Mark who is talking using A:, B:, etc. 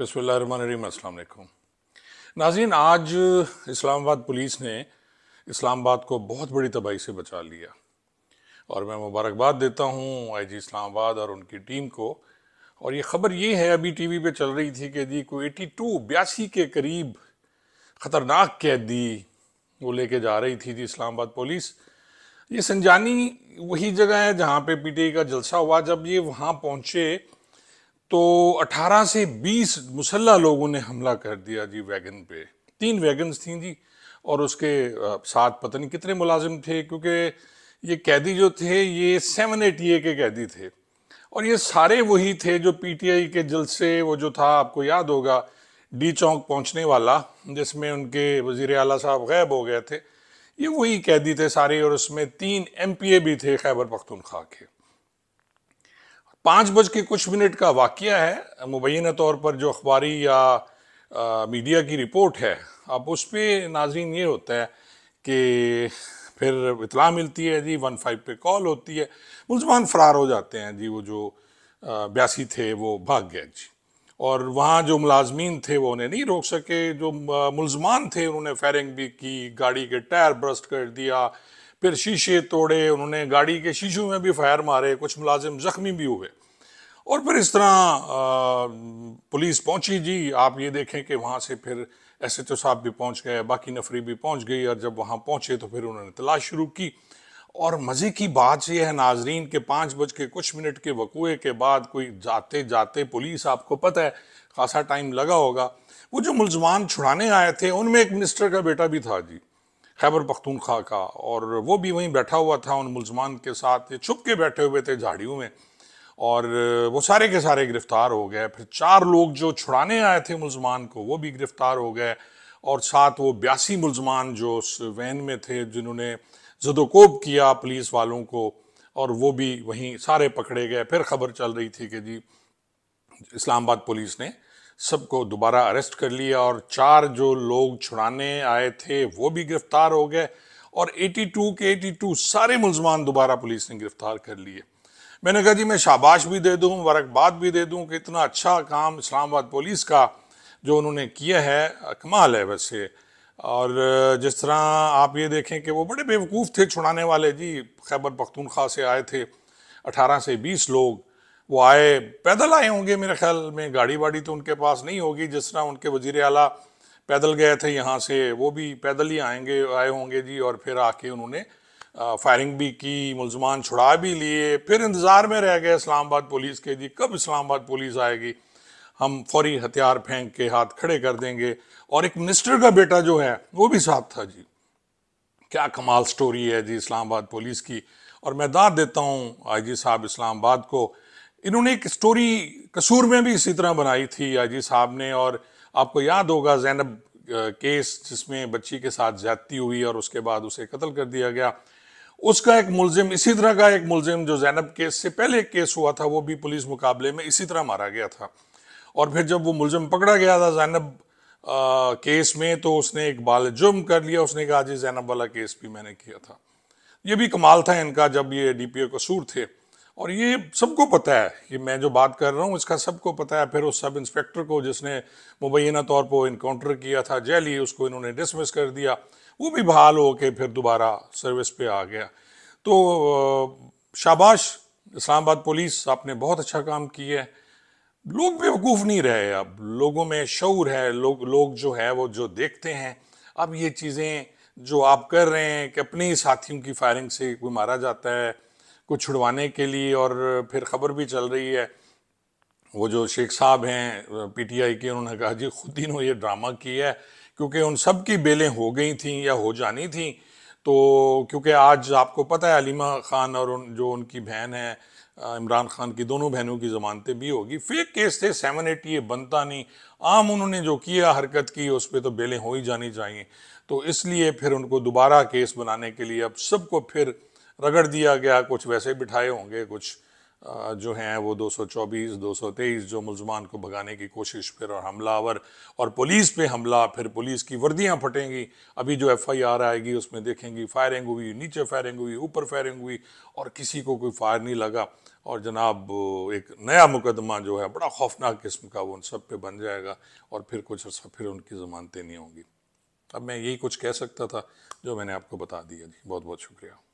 A: बसमीम अल्लाम नाजीन आज इस्लामाबाद पुलिस ने इस्लामाबाद को बहुत बड़ी तबाही से बचा लिया और मैं मुबारकबाद देता हूँ आई जी इस्लामाबाद और उनकी टीम को और ये खबर ये है अभी टीवी पे चल रही थी कि जी कोई एटी टू बयासी के करीब ख़तरनाक कैदी वो लेके जा रही थी जी इस्लामाबाद पुलिस ये संजानी वही जगह है जहाँ पे पीटीआई का जलसा हुआ जब ये वहाँ पहुँचे तो 18 से 20 मुसल्ला लोगों ने हमला कर दिया जी वैगन पे तीन वैगन्स थी जी और उसके साथ पता नहीं कितने मुलाजिम थे क्योंकि ये कैदी जो थे ये सेवन एट ए के कैदी थे और ये सारे वही थे जो पीटीआई के जलसे वो जो था आपको याद होगा डी चौक पहुंचने वाला जिसमें उनके वजीर अला साहब गैब हो गए थे ये वही कैदी थे सारे और उसमें तीन एमपीए भी थे खैबर पख्तूनख्वा के पाँच बज के कुछ मिनट का वाक्य है मुबैन तौर पर जो अखबारी या आ, मीडिया की रिपोर्ट है अब उस पर नाजीन ये होता है कि फिर इतला मिलती है जी वन फाइव पर कॉल होती है मुलजमान फरार हो जाते हैं जी वो जो ब्यासी थे वो भाग गए जी और वहाँ जो मुलाजमीन थे वो उन्हें नहीं रोक सके जो मुलजमान थे उन्होंने फायरिंग भी की गाड़ी के टायर ब्रस्ट कर दिया फिर शीशे तोड़े उन्होंने गाड़ी के शीशों में भी फायर मारे कुछ मुलाजिम ज़ख्मी भी हुए और फिर इस तरह पुलिस पहुंची जी आप ये देखें कि वहाँ से फिर एस एच ओ साहब भी पहुँच गए बाकी नफरी भी पहुँच गई और जब वहाँ पहुँचे तो फिर उन्होंने तलाश शुरू की और मज़े की बात यह है नाजरीन के पाँच बज के कुछ मिनट के वकूए के बाद कोई जाते जाते पुलिस आपको पता है खासा टाइम लगा होगा वो जो मुलजमान छुड़ाने आए थे उनमें एक मिनिस्टर का बेटा भी था जी खैबर पख्तूनख्वा का और वो भी वहीं बैठा हुआ था उन मुलजमान के साथ छुप के बैठे हुए थे झाड़ियों में और वो सारे के सारे गिरफ्तार हो गए फिर चार लोग जो छुड़ाने आए थे मुलजमान को वो भी गिरफ्तार हो गए और साथ वो बयासी मुलजमान जो उस वैन में थे जिन्होंने जदोकोब किया पुलिस वालों को और वो भी वहीं सारे पकड़े गए फिर खबर चल रही थी कि जी इस्लामाबाद पुलिस ने सबको दोबारा अरेस्ट कर लिया और चार जो लोग छुड़ाने आए थे वो भी गिरफ्तार हो गए और 82 के 82 सारे मुलजमान दोबारा पुलिस ने गिरफ्तार कर लिए मैंने कहा जी मैं शाबाश भी दे दूँ मुबारकबाद भी दे दूँ कि इतना अच्छा काम इस्लामाबाद पुलिस का जो उन्होंने किया है कमाल है वैसे और जिस तरह आप ये देखें कि वो बड़े बेवकूफ़ थे छुड़ाने वाले जी खैबर पख्तूनख्वा से आए थे 18 से 20 लोग वो आए पैदल आए होंगे मेरे ख्याल में गाड़ी वाड़ी तो उनके पास नहीं होगी जिस तरह उनके वजीर अला पैदल गए थे यहाँ से वो भी पैदल ही आएंगे आए होंगे जी और फिर आके उन्होंने फायरिंग भी की मुलजमान छुड़ा भी लिए फिर इंतज़ार में रह गए इस्लामाबाद पुलिस के जी कब इस्लामाबाद पुलिस आएगी हम फौरी हथियार फेंक के हाथ खड़े कर देंगे और एक मिनिस्टर का बेटा जो है वो भी साथ था जी क्या कमाल स्टोरी है जी इस्लामाबाद पुलिस की और मैं दाँत देता हूँ आई जी साहब इस्लामाबाद को इन्होंने एक स्टोरी कसूर में भी इसी तरह बनाई थी आजी साहब ने और आपको याद होगा जैनब केस जिसमें बच्ची के साथ ज्यादती हुई और उसके बाद उसे कत्ल कर दिया गया उसका एक मुलजिम इसी तरह का एक मुलजिम जो जैनब केस से पहले एक केस हुआ था वो भी पुलिस मुकाबले में इसी तरह मारा गया था और फिर जब वो मुलजिम पकड़ा गया था जैनब केस में तो उसने एक बाल जुर्म कर लिया उसने कहा जी जैनब वाला केस भी मैंने किया था ये भी कमाल था इनका जब ये डी पी ओ कसूर थे और ये सबको पता है कि मैं जो बात कर रहा हूँ इसका सबको पता है फिर उस सब इंस्पेक्टर को जिसने मुबैना तौर पर इनकाउंटर किया था जैली उसको इन्होंने डिसमिस कर दिया वो भी बहाल होके फिर दोबारा सर्विस पे आ गया तो शाबाश इस्लामाबाद पुलिस आपने बहुत अच्छा काम किया है लोग बेवकूफ़ नहीं रहे अब लोगों में शौर है लोग लोग जो है वो जो देखते हैं अब ये चीज़ें जो आप कर रहे हैं कि अपने ही साथियों की फायरिंग से कोई मारा जाता है को छुड़वाने के लिए और फिर खबर भी चल रही है वो जो शेख साहब हैं पीटीआई के उन्होंने कहा जी खुद ही ये ड्रामा किया है क्योंकि उन सब की बेलें हो गई थी या हो जानी थी तो क्योंकि आज आपको पता है अलीमा खान और उन जो उनकी बहन है इमरान खान की दोनों बहनों की ज़मानतें भी होगी फेक केस थे सेवन एट ये बनता नहीं आम उन्होंने जो किया हरकत की उस पर तो बेलें हो ही जानी चाहिए तो इसलिए फिर उनको दोबारा केस बनाने के लिए अब सबको फिर रगड़ दिया गया कुछ वैसे बिठाए होंगे कुछ जो हैं वो 224, 223 जो मुलजमान को भगाने की कोशिश फिर और हमलावर और पुलिस पे हमला फिर पुलिस की वर्दियां फटेंगी अभी जो एफआईआर आएगी उसमें देखेंगी फायरिंग हुई नीचे फायरिंग हुई ऊपर फायरिंग हुई और किसी को कोई फायर नहीं लगा और जनाब एक नया मुकदमा जो है बड़ा खौफनाक किस्म का वो उन सब पे बन जाएगा और फिर कुछ अर्सा फिर उनकी ज़मानतें नहीं होंगी अब मैं यही कुछ कह सकता था जो मैंने आपको बता दिया जी बहुत बहुत शुक्रिया